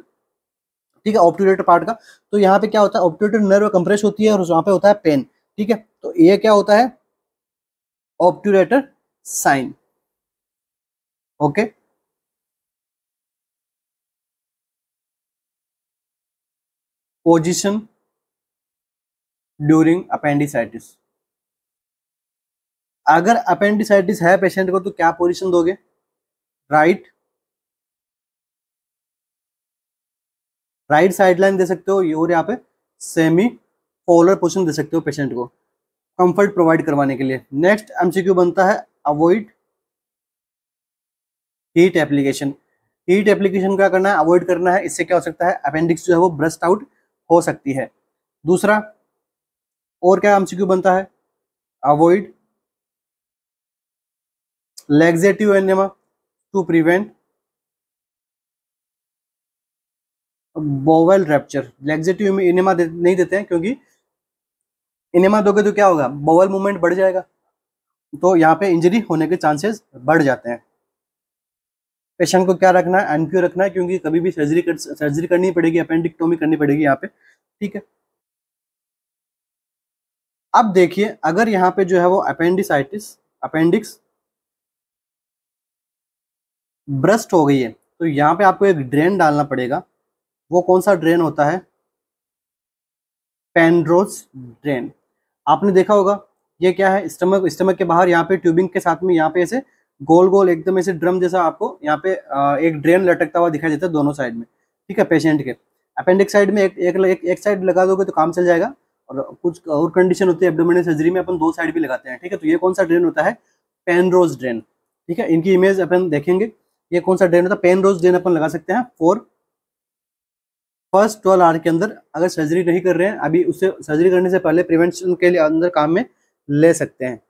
ठीक है ऑप्टूलेटर पार्ट का तो यहाँ पे क्या होता है ऑप्टूलेटर नर्व कंप्रेस होती है और वहां पे होता है पेन ठीक है तो ये क्या होता है obturator sign okay position during appendicitis अगर अपेंडिसाइटिस है पेशेंट को तो क्या पोजिशन दोगे राइट राइट साइड लाइन दे सकते हो और यहाँ पे सेमी फॉलर पोजिशन दे सकते हो पेशेंट को कंफर्ट प्रोवाइड करवाने के लिए नेक्स्ट एमसीक्यू बनता है avoid heat application heat application क्या करना है अवॉइड करना है इससे क्या हो सकता है अपेंडिक्स जो है वो ब्रस्ट आउट हो सकती है दूसरा और क्या एमसीक्यू बनता है avoid laxative enema to prevent bowel rupture laxative enema नहीं देते हैं क्योंकि इनेमा दोगे तो क्या होगा बोवेल मूवमेंट बढ़ जाएगा तो यहाँ पे इंजरी होने के चांसेस बढ़ जाते हैं पेशेंट को क्या रखना है एनक्यू रखना है क्योंकि कभी भी सर्जरी कर, सर्जरी करनी पड़ेगी अपेंडिक्टोमी करनी पड़ेगी यहाँ पे ठीक है अब देखिए अगर यहाँ पे जो है वो अपेंडिसाइटिस अपेंडिक्स ब्रस्ट हो गई है तो यहाँ पे आपको एक ड्रेन डालना पड़ेगा वो कौन सा ड्रेन होता है पेंड्रोज ड्रेन आपने देखा होगा ये क्या है स्टमक स्टमक के बाहर यहाँ पे ट्यूबिंग के साथ में यहाँ पे ऐसे गोल गोल एकदम ऐसे ड्रम जैसा आपको यहाँ पे एक ड्रेन लटकता हुआ दिखाई देता है दोनों साइड में ठीक है पेशेंट के अपेंडिक्स साइड में एक एक, एक, साइड लगा दोगे तो काम चल जाएगा और कुछ और कंडीशन होती है एब्डोमिनल सर्जरी में अपन दो साइड भी लगाते हैं ठीक है तो ये कौन सा ड्रेन होता है पेनरोज ड्रेन ठीक है इनकी इमेज अपन देखेंगे ये कौन सा ड्रेन होता है पेनरोज ड्रेन अपन लगा सकते हैं फोर फर्स्ट ट्वेल्व आर के अंदर अगर सर्जरी नहीं कर रहे हैं अभी उसे सर्जरी करने से पहले प्रिवेंशन के लिए अंदर काम में ले सकते हैं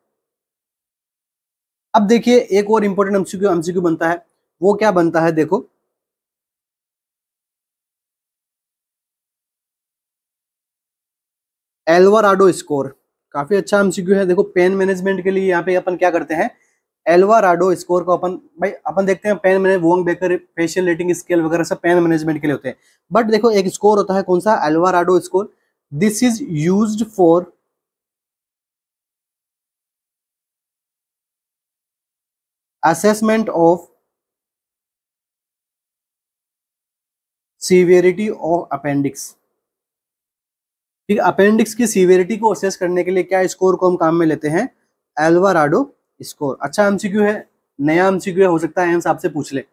अब देखिए एक और इंपॉर्टेंट एमसीक्यू एमसीक्यू बनता है वो क्या बनता है देखो एल्वाराडो स्कोर काफी अच्छा एमसीक्यू है देखो पेन मैनेजमेंट के लिए यहाँ पे अपन क्या करते हैं एल्वाराडो स्कोर को अपन भाई अपन देखते हैं pain manage Wong Baker facial rating scale वगैरह सब पेन मैनेजमेंट के लिए होते हैं बट देखो एक स्कोर होता है कौन सा Alvarado score this is use for assessment of severity of appendix ठीक अपेंडिक्स की सीवियरिटी को असेस करने के लिए क्या स्कोर को हम काम में लेते हैं एल्वाराडो स्कोर अच्छा एमसीक्यू है नया एमसीक्यू है हो सकता है एम्स आपसे पूछ ले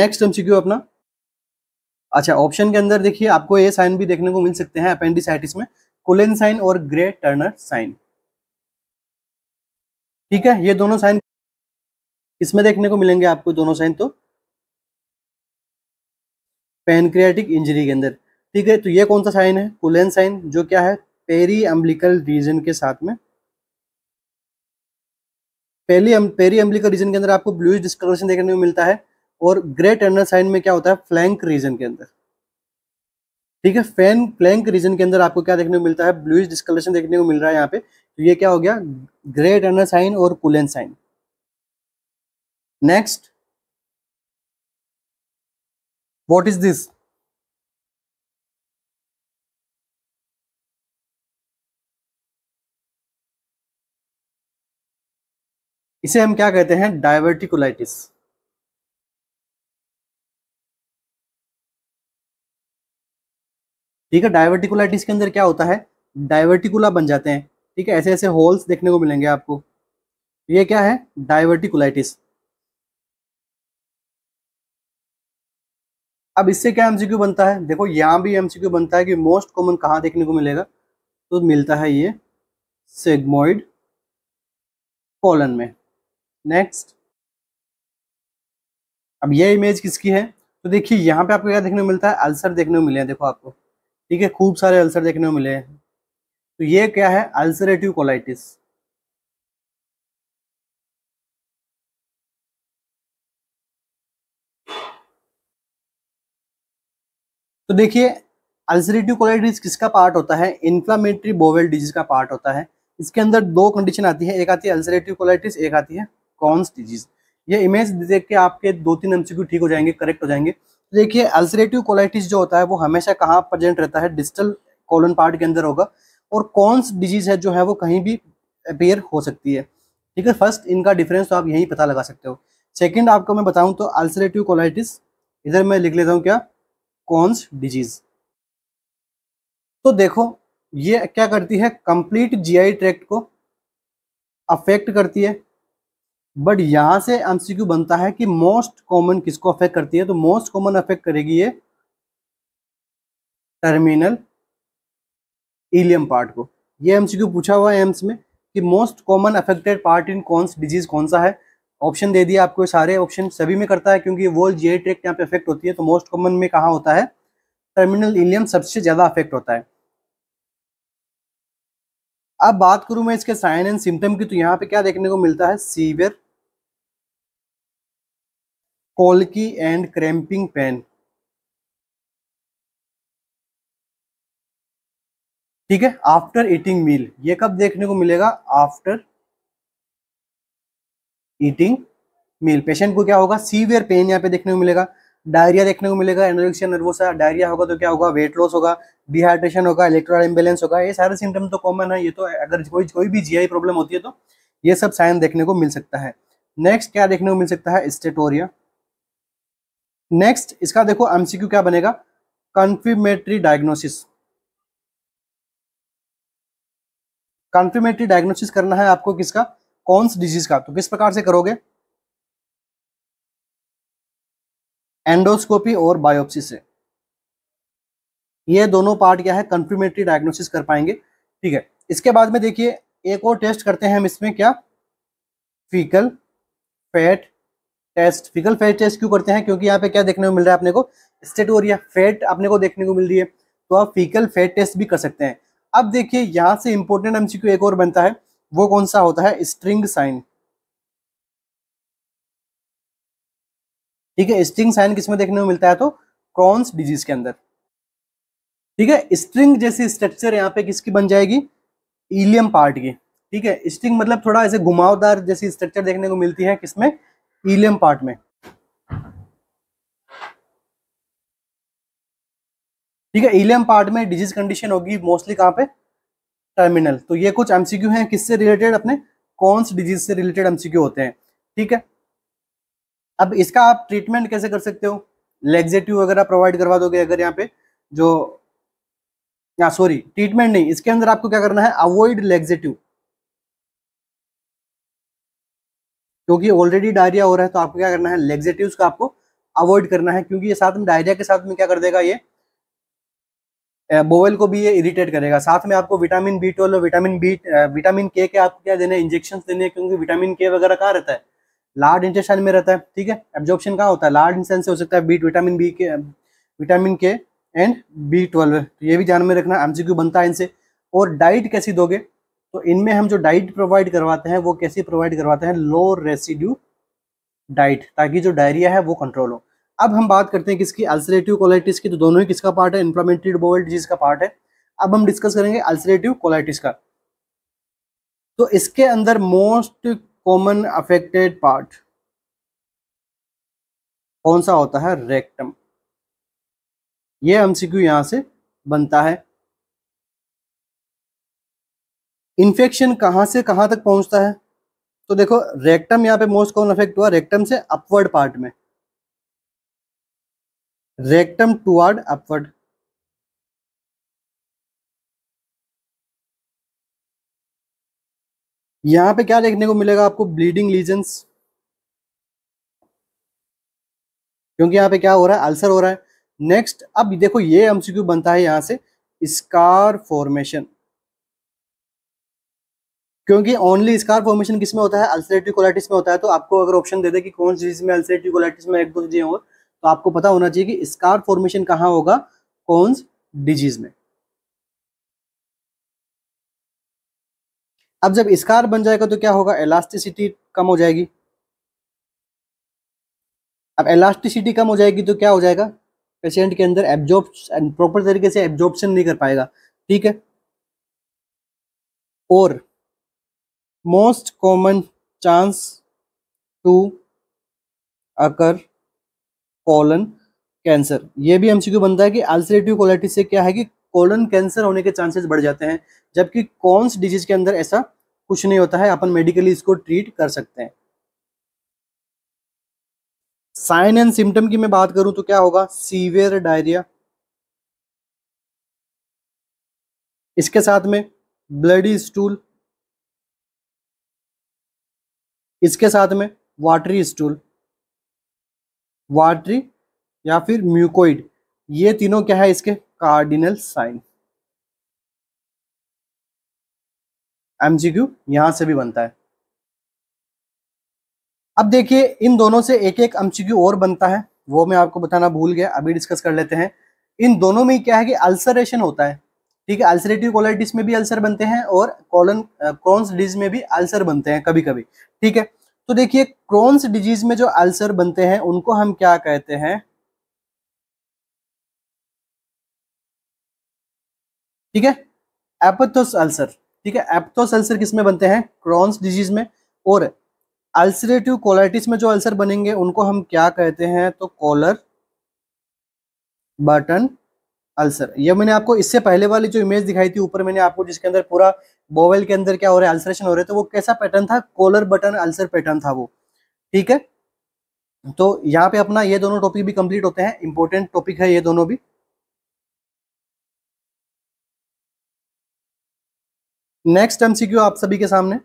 नेक्स्ट एमसीक्यू अपना अच्छा ऑप्शन के अंदर देखिए आपको ए साइन भी देखने को मिल सकते हैं अपेंडिसाइटिस में कुलेन साइन और ग्रे टर्नर साइन ठीक है ये दोनों साइन इसमें देखने को मिलेंगे आपको दोनों साइन तो पेनक्रियाटिक इंजरी के अंदर ठीक है तो ये कौन सा साइन है कुलेन साइन जो क्या है पेरी अम्बलिकल रीजन के साथ में पहली पेरी अम्बलिकल रीजन के अंदर आपको ब्लूज डिस्कलरेशन देखने को मिलता है और ग्रे टर्नर साइन में क्या होता है फ्लैंक रीजन के अंदर ठीक है फैन फ्लैंक रीजन के अंदर आपको क्या देखने को मिलता है ब्लूज डिस्कलरेशन देखने को मिल रहा है यहाँ पे तो ये क्या हो गया ग्रेट अनर साइन और Cullen sign next what is this इसे हम क्या कहते हैं डायवर्टिकुलाइटिस ठीक है डायवर्टिकुलाइटिस के अंदर क्या होता है डायवर्टिकुला बन जाते हैं ठीक है ऐसे ऐसे होल्स देखने को मिलेंगे आपको ये क्या है डायवर्टिकुलाइटिस अब इससे क्या एमसीक्यू बनता है देखो यहां भी एमसीक्यू बनता है कि मोस्ट कॉमन कहां देखने को मिलेगा तो मिलता है ये सेगमोइड कॉलन में नेक्स्ट अब ये इमेज किसकी है तो देखिए यहां पे आपको क्या देखने को मिलता है अल्सर देखने को मिले हैं देखो आपको ठीक है खूब सारे अल्सर देखने को मिले हैं तो ये क्या है अल्सरेटिव कोलाइटिस तो देखिए अल्सरेटिव कोलाइटिस किसका पार्ट होता है इन्फ्लामेटरी बोवेल डिजीज का पार्ट होता है इसके अंदर दो कंडीशन आती है एक आती है अल्सरेटिव कोलाइटिस एक आती है कॉन्स डिजीज ये इमेज देख के आपके दो तीन एमसीक्यू ठीक हो जाएंगे करेक्ट हो जाएंगे देखिए अल्सरेटिव कोलाइटिस जो होता है वो हमेशा कहाँ प्रेजेंट रहता है डिस्टल कॉलन पार्ट के अंदर होगा और कौन सी डिजीज है जो है वो कहीं भी अपेयर हो सकती है ठीक है फर्स्ट इनका डिफरेंस तो आप यहीं पता लगा सकते हो सेकंड आपको मैं बताऊं तो अल्सरेटिव कोलाइटिस इधर मैं लिख लेता हूँ क्या कॉन्स डिजीज तो देखो ये क्या करती है कंप्लीट जीआई ट्रैक्ट को अफेक्ट करती है बट यहां से एमसीक्यू बनता है कि मोस्ट कॉमन किसको अफेक्ट करती है तो मोस्ट कॉमन अफेक्ट करेगी ये टर्मिनल ईलियम पार्ट को ये एमसीक्यू पूछा हुआ है एम्स में कि most common affected part in Crohn's disease कौन सा है ऑप्शन दे दिया आपको सारे ऑप्शन सभी में करता है क्योंकि वो जी ट्रेक यहाँ पे अफेक्ट होती है तो मोस्ट कॉमन में कहाँ होता है टर्मिनल इलियम सबसे ज़्यादा अफेक्ट होता है अब बात करूं मैं इसके साइन एंड सिम्टम की तो यहाँ पे क्या देखने को मिलता है severe colicky and cramping pain ठीक है आफ्टर ईटिंग मील ये कब देखने को मिलेगा आफ्टर ईटिंग मील पेशेंट को क्या होगा सीवियर पेन यहाँ पे देखने को मिलेगा डायरिया देखने को मिलेगा एनोरेक्सिया नर्वोसा डायरिया होगा तो क्या होगा वेट लॉस होगा डिहाइड्रेशन होगा इलेक्ट्रोल इम्बेलेंस होगा ये सारे सिम्टम तो कॉमन है ये तो अगर कोई कोई भी जीआई प्रॉब्लम होती है तो ये सब साइन देखने को मिल सकता है नेक्स्ट क्या देखने को मिल सकता है स्टेटोरिया नेक्स्ट इसका देखो एमसीक्यू क्या बनेगा कन्फर्मेटरी डायग्नोसिस कंफर्मेटरी डायग्नोसिस करना है आपको किसका सा डिजीज का तो किस प्रकार से करोगे एंडोस्कोपी और बायोप्सी से ये दोनों पार्ट क्या है कंफर्मेटरी डायग्नोसिस कर पाएंगे ठीक है इसके बाद में देखिए एक और टेस्ट करते हैं हम इसमें क्या faecal fat test faecal fat test क्यों करते हैं क्योंकि यहाँ पे क्या देखने को मिल रहा है अपने को स्टेटोरिया फैट अपने को देखने को मिल रही है तो आप फीकल फैट टेस्ट भी कर सकते हैं अब देखिए यहां से इंपोर्टेंट एमसीक्यू एक और बनता है वो कौन सा होता है स्ट्रिंग साइन ठीक है स्ट्रिंग साइन किसमें देखने को मिलता है तो क्रॉन्स डिजीज के अंदर ठीक है स्ट्रिंग जैसी स्ट्रक्चर यहाँ पे किसकी बन जाएगी इलियम पार्ट की ठीक है स्ट्रिंग मतलब थोड़ा ऐसे घुमावदार जैसी स्ट्रक्चर देखने को मिलती है किसमें इलियम पार्ट में ठीक है इलियम पार्ट में डिजीज कंडीशन होगी मोस्टली कहाँ पे टर्मिनल तो ये कुछ एमसीक्यू हैं किससे रिलेटेड अपने कौन से डिजीज से रिलेटेड एमसीक्यू होते हैं ठीक है अब इसका आप ट्रीटमेंट कैसे कर सकते हो लेग्जेटिव वगैरह प्रोवाइड करवा दोगे अगर यहाँ पे जो या सॉरी ट्रीटमेंट नहीं इसके अंदर आपको क्या करना है अवॉइड लेग्जेटिव क्योंकि ऑलरेडी डायरिया हो रहा है तो आपको क्या करना है लेग्जेटिव का आपको अवॉइड करना है क्योंकि ये साथ में डायरिया के साथ में क्या कर देगा ये बोवेल को भी ये इरिटेट करेगा साथ में आपको vitamin B twelve vitamin B vitamin K के आपको क्या देने इंजेक्शन देने क्योंकि विटामिन के वगैरह कहाँ रहता है लार्ड इंटेस्टाइन में रहता है ठीक है एब्जॉर्प्शन कहाँ होता है लार्ड इंसान से हो सकता है बीट विटामिन बी के vitamin K and B twelve तो ये भी ध्यान में रखना एमसीक्यू बनता है इनसे और डाइट कैसी दोगे तो इनमें हम जो डाइट प्रोवाइड करवाते हैं वो कैसी प्रोवाइड करवाते हैं लो रेसिड्यू डाइट ताकि जो डायरिया है वो कंट्रोल हो अब हम बात करते हैं किसकी अल्सरेटिव कोलाइटिस की तो दोनों ही किसका पार्ट है इन्फ्लामेटरी बोवल डिजीज का पार्ट है अब हम डिस्कस करेंगे अल्सरेटिव कोलाइटिस का तो इसके अंदर मोस्ट कॉमन अफेक्टेड पार्ट कौन सा होता है रेक्टम यह एमसीक्यू यहां से बनता है इन्फेक्शन कहां से कहां तक पहुंचता है तो देखो रेक्टम यहां पे मोस्ट कॉमन अफेक्ट हुआ रेक्टम से अपवर्ड पार्ट में rectum toward upward यहां पे क्या देखने को मिलेगा आपको ब्लीडिंग लीजेंस क्योंकि यहां पे क्या हो रहा है अल्सर हो रहा है नेक्स्ट अब देखो ये एमसीक्यू बनता है यहां से स्कार फॉर्मेशन क्योंकि ओनली स्कार फॉर्मेशन किस में होता है अल्सरेटिव कोलाइटिस में होता है तो आपको अगर ऑप्शन दे दे कि कौन सी चीज में अल्सरेटिव कोलाइटिस में एक दो चीजें और तो आपको पता होना चाहिए कि स्कार फॉर्मेशन कहाँ होगा कौनस डिजीज में अब जब स्कार बन जाएगा तो क्या होगा एलास्टिसिटी कम हो जाएगी अब एलास्टिसिटी कम हो जाएगी तो क्या हो जाएगा पेशेंट के अंदर एब्जॉर्ब प्रॉपर तरीके से एब्जॉर्प्शन नहीं कर पाएगा ठीक है और most common chance to occur colon cancer ये भी एमसीक्यू बनता है कि अल्सरेटिव क्वालिटी से क्या है कि कॉलन कैंसर होने के चांसेस बढ़ जाते हैं जबकि कौन से डिजीज के अंदर ऐसा कुछ नहीं होता है अपन मेडिकली इसको ट्रीट कर सकते हैं साइन एंड सिम्टम की मैं बात करूं तो क्या होगा सीवियर डायरिया इसके साथ में ब्लडी स्टूल इसके साथ में वाटरी स्टूल वाटरी या फिर म्यूकोइड ये तीनों क्या है इसके कार्डिनल साइन एमजीक्यू यहां से भी बनता है अब देखिए इन दोनों से एक एक एमसीक्यू और बनता है वो मैं आपको बताना भूल गया अभी डिस्कस कर लेते हैं इन दोनों में क्या है कि अल्सरेशन होता है ठीक है अल्सरेटिव कोलाइटिस में भी अल्सर बनते हैं और कॉलन क्रोन्स डिज में भी अल्सर बनते हैं कभी कभी ठीक है तो देखिए क्रोन्स डिजीज में जो अल्सर बनते हैं उनको हम क्या कहते हैं ठीक है एपथोस अल्सर ठीक है एपथोस अल्सर किसमें बनते हैं क्रोन्स डिजीज में और अल्सरेटिव कोलाइटिस में जो अल्सर बनेंगे उनको हम क्या कहते हैं तो कॉलर बटन अल्सर यह मैंने आपको इससे पहले वाली जो इमेज दिखाई थी ऊपर मैंने आपको जिसके अंदर पूरा बोवेल के अंदर क्या हो रहा है अल्सरेशन हो रहे तो वो कैसा पैटर्न था कॉलर बटन अल्सर पैटर्न था वो ठीक है तो यहाँ पे अपना ये दोनों टॉपिक भी कंप्लीट होते हैं इंपॉर्टेंट टॉपिक है ये दोनों भी नेक्स्ट एमसीक्यू आप सभी के सामने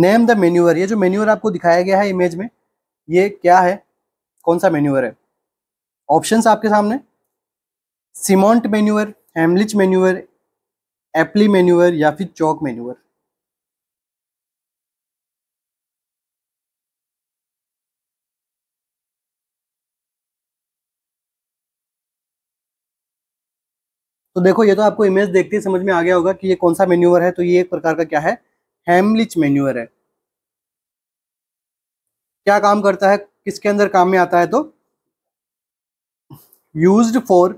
नेम द मेन्यूअर ये जो मेन्यूअर आपको दिखाया गया है इमेज में ये क्या है कौन सा मेन्यूअर है ऑप्शंस आपके सामने सिमोंट मेन्यूअर हेमलिच मेन्यूअर एप्ली मेन्यूअर या फिर चौक मेन्यूअर तो देखो ये तो आपको इमेज देखते ही समझ में आ गया होगा कि ये कौन सा मेन्यूअर है तो ये एक प्रकार का क्या है हेमलिच मेन्यूअर है क्या काम करता है किसके अंदर काम में आता है तो used for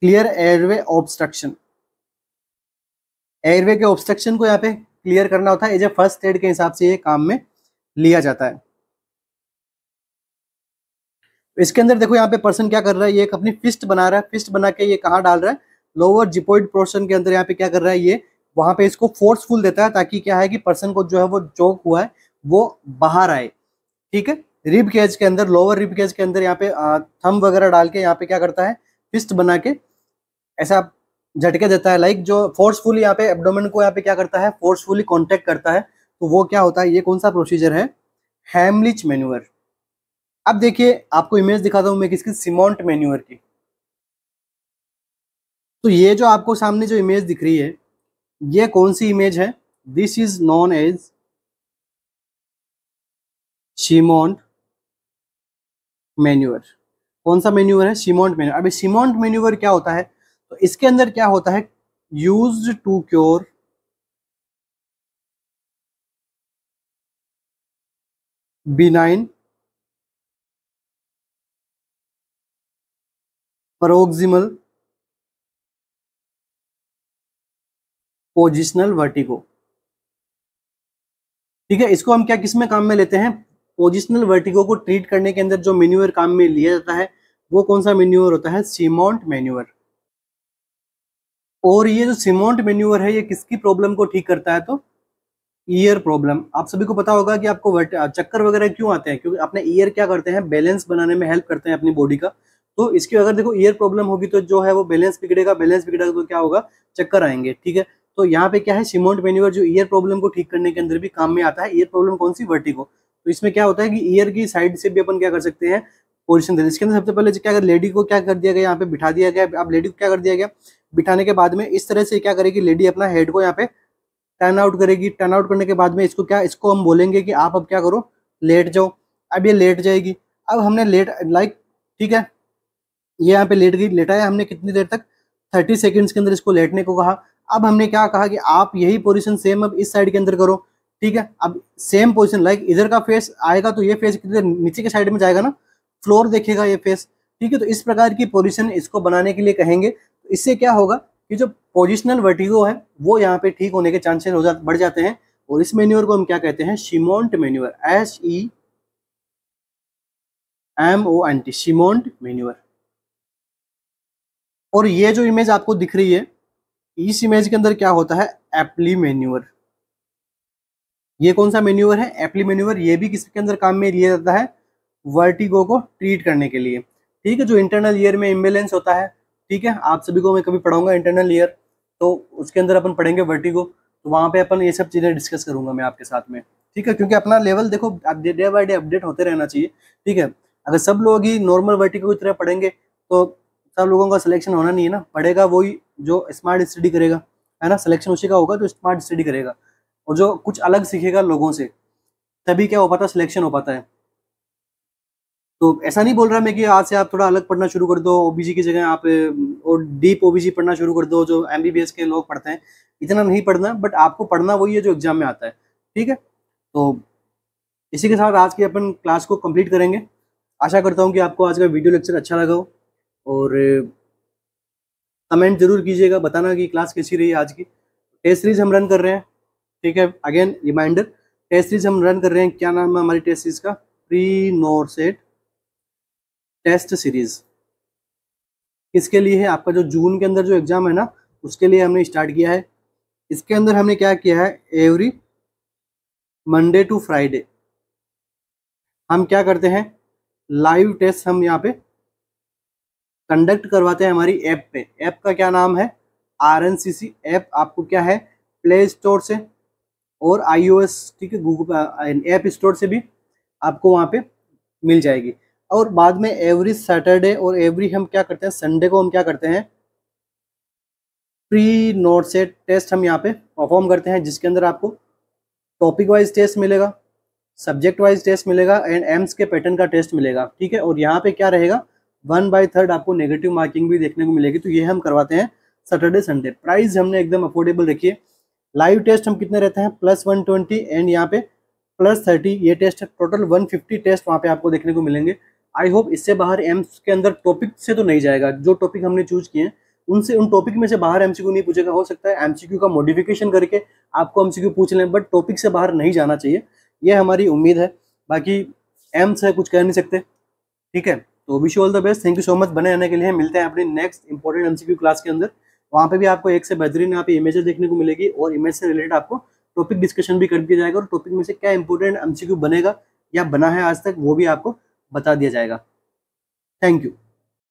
clear airway obstruction airway के ऑब्स्ट्रक्शन को यहाँ पे क्लियर करना होता है एज ए फर्स्ट एड के हिसाब से ये काम में लिया जाता है इसके अंदर देखो यहाँ पे पर्सन क्या कर रहा है ये अपनी फिस्ट बना रहा है फिस्ट बना के ये कहाँ डाल रहा है लोअर जिपोइड पोर्शन के अंदर यहाँ पे क्या कर रहा है ये वहां पे इसको फोर्सफुल देता है ताकि क्या है कि पर्सन को जो है वो चौक हुआ है वो बाहर आए ठीक है रिब केज के अंदर लोअर रिब केज के अंदर यहाँ पे थम वगैरह डाल के यहाँ पे क्या करता है फिस्ट बना के ऐसा झटके देता है लाइक जो फोर्सफुली यहाँ पे एबडोमेन को यहाँ पे क्या करता है फोर्सफुली कॉन्टेक्ट करता है तो वो क्या होता है ये कौन सा प्रोसीजर है हैमलिच मेन्यूअर अब देखिए आपको इमेज दिखाता हूँ मैं किसकी सीमोंट मेन्यूअर की तो ये जो आपको सामने जो इमेज दिख रही है ये कौन सी इमेज है this is known as Semont maneuver कौन सा मेन्यूवर है सीमोंट मेन्यूवर अभी सीमोंट मेन्यूवर क्या होता है तो इसके अंदर क्या होता है use to cure benign proximal positional vertigo ठीक है इसको हम क्या किस में काम में लेते हैं पोजिशनल वर्टिको को ट्रीट करने के अंदर जो मेन्यूअर काम में लिया जाता है वो कौन सा मेन्यूअर होता है सीमोंट मेन्यूअर और ये जो सीमोंट मेन्यूअर है ये किसकी प्रॉब्लम को ठीक करता है तो ईयर प्रॉब्लम आप सभी को पता होगा कि आपको चक्कर वगैरह क्यों आते हैं क्योंकि अपने ईयर क्या करते हैं बैलेंस बनाने में हेल्प करते हैं अपनी बॉडी का तो इसकी अगर देखो ईयर प्रॉब्लम होगी तो जो है वो बैलेंस बिगड़ेगा बैलेंस बिगड़ेगा तो क्या होगा चक्कर आएंगे ठीक है तो यहाँ पे क्या है सीमोंट मेन्यूअर जो ईयर प्रॉब्लम को ठीक करने के अंदर भी काम में आता है ईयर प्रॉब्लम कौन सी वर्टिको तो इसमें क्या होता है कि ईयर की साइड से भी अपन क्या कर सकते हैं पोजिशन दे दी इसके अंदर सबसे पहले क्या लेडी को क्या कर दिया गया यहाँ पे बिठा दिया गया आप लेडी को क्या कर दिया गया बिठाने के बाद में इस तरह से क्या करेगी लेडी अपना हेड को यहाँ पे टर्न आउट करेगी टर्न आउट करने के बाद में इसको क्या इसको हम बोलेंगे कि आप अब क्या करो लेट जाओ अब ये लेट जाएगी अब हमने लेट लाइक ठीक है ये यहाँ पे लेट गई लेटाया हमने कितनी देर तक थर्टी सेकेंड्स के अंदर इसको लेटने को कहा अब हमने क्या कहा कि आप यही पोजिशन सेम अब इस साइड के अंदर करो ठीक है अब सेम पोजिशन लाइक इधर का फेस आएगा तो ये फेस किधर नीचे के साइड में जाएगा ना फ्लोर देखेगा ये फेस ठीक है तो इस प्रकार की पोजिशन इसको बनाने के लिए कहेंगे तो इससे क्या होगा कि जो पोजिशनल वर्टिगो है वो यहाँ पे ठीक होने के चांसेस हो जा बढ़ जाते हैं और इस मेन्यूर को हम क्या कहते हैं Semont maneuver S E M O N T Semont maneuver और ये जो इमेज आपको दिख रही है इस इमेज के अंदर क्या होता है एप्ली मेन्यूअर ये कौन सा मेन्यूअर है एप्ली मेन्यूअर ये भी किसके अंदर काम में लिया जाता है वर्टिगो को ट्रीट करने के लिए ठीक है जो इंटरनल ईयर में इम्बेलेंस होता है ठीक है आप सभी को मैं कभी पढ़ाऊंगा इंटरनल ईयर तो उसके अंदर अपन पढ़ेंगे वर्टिगो तो वहाँ पे अपन ये सब चीज़ें डिस्कस करूंगा मैं आपके साथ में ठीक है क्योंकि अपना लेवल देखो डे बाई डे अपडेट होते रहना चाहिए ठीक है अगर सब लोग ही नॉर्मल वर्टिगो की तरह पढ़ेंगे तो सब लोगों का सिलेक्शन होना नहीं है ना पढ़ेगा वही जो स्मार्ट स्टडी करेगा है ना सिलेक्शन उसी का होगा जो स्मार्ट स्टडी करेगा और जो कुछ अलग सीखेगा लोगों से तभी क्या हो पाता सिलेक्शन हो पाता है तो ऐसा नहीं बोल रहा मैं कि आज से आप थोड़ा अलग पढ़ना शुरू कर दो ओबीजी की जगह आप और डीप ओबीजी पढ़ना शुरू कर दो जो एम के लोग पढ़ते हैं इतना नहीं पढ़ना बट आपको पढ़ना वही है जो एग्जाम में आता है ठीक है तो इसी के साथ आज की अपन क्लास को कंप्लीट करेंगे आशा करता हूँ कि आपको आज का वीडियो लेक्चर अच्छा लगा हो और कमेंट जरूर कीजिएगा बताना कि क्लास कैसी रही आज की टेस्ट सीरीज हम रन कर रहे हैं ठीक है अगेन रिमाइंडर टेस्ट सीरीज हम रन कर रहे हैं क्या नाम है हमारी टेस्ट सीरीज का pre NORCET test series इसके लिए है आपका जो जून के अंदर जो एग्ज़ाम है ना उसके लिए हमने स्टार्ट किया है इसके अंदर हमने क्या किया है एवरी मंडे टू फ्राइडे हम क्या करते हैं लाइव टेस्ट हम यहाँ पे कंडक्ट करवाते हैं हमारी ऐप पे ऐप का क्या नाम है R N C C app आपको क्या है प्ले स्टोर से और आईओएस एस ठीक है गूगल ऐप स्टोर से भी आपको वहाँ पे मिल जाएगी और बाद में एवरी सैटरडे और एवरी हम क्या करते हैं संडे को हम क्या करते हैं प्री नोट से टेस्ट हम यहाँ पे परफॉर्म करते हैं जिसके अंदर आपको टॉपिक वाइज टेस्ट मिलेगा सब्जेक्ट वाइज टेस्ट मिलेगा एंड एम्स के पैटर्न का टेस्ट मिलेगा ठीक है और यहाँ पे क्या रहेगा वन बाई थर्ड आपको नेगेटिव मार्किंग भी देखने को मिलेगी तो ये हम करवाते हैं सैटरडे संडे प्राइस हमने एकदम अफोर्डेबल रखी है लाइव टेस्ट हम कितने रहते हैं प्लस वन ट्वेंटी एंड यहाँ पे प्लस थर्टी ये टेस्ट है टोटल वन फिफ्टी टेस्ट वहाँ पे आपको देखने को मिलेंगे आई होप इससे बाहर एम्स के अंदर टॉपिक से तो नहीं जाएगा जो टॉपिक हमने चूज किए हैं उनसे उन टॉपिक में से बाहर एमसीक्यू नहीं पूछेगा हो सकता है एमसीक्यू का मॉडिफिकेशन करके आपको एमसीक्यू पूछ लें बट टॉपिक से बाहर नहीं जाना चाहिए ये हमारी उम्मीद है बाकी एम्स है कुछ कह नहीं सकते ठीक है तो wish you all the best thank you so much बने रहने के लिए मिलते हैं अपने नेक्स्ट इंपॉर्टेंट एमसीक्यू क्लास के अंदर वहाँ पे भी आपको एक से बेहतरीन आप इमेजेस देखने को मिलेगी और इमेज से रिलेटेड आपको टॉपिक डिस्कशन भी कर दिया जाएगा और टॉपिक में से क्या इंपॉर्टेंट एमसीक्यू बनेगा या बना है आज तक वो भी आपको बता दिया जाएगा थैंक यू